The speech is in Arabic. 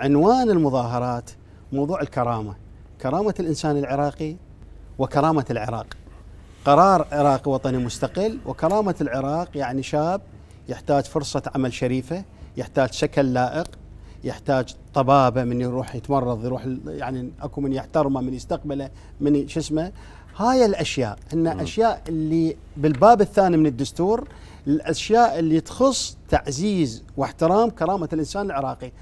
عنوان المظاهرات موضوع الكرامة كرامة الإنسان العراقي وكرامة العراق قرار عراقي وطني مستقل وكرامة العراق يعني شاب يحتاج فرصة عمل شريفة يحتاج شكل لائق يحتاج طبابة من يروح يتمرض يروح يعني أكو من يحترمه من يستقبله من شو اسمه هاي الأشياء هن نعم. أشياء اللي بالباب الثاني من الدستور الأشياء اللي تخص تعزيز واحترام كرامة الإنسان العراقي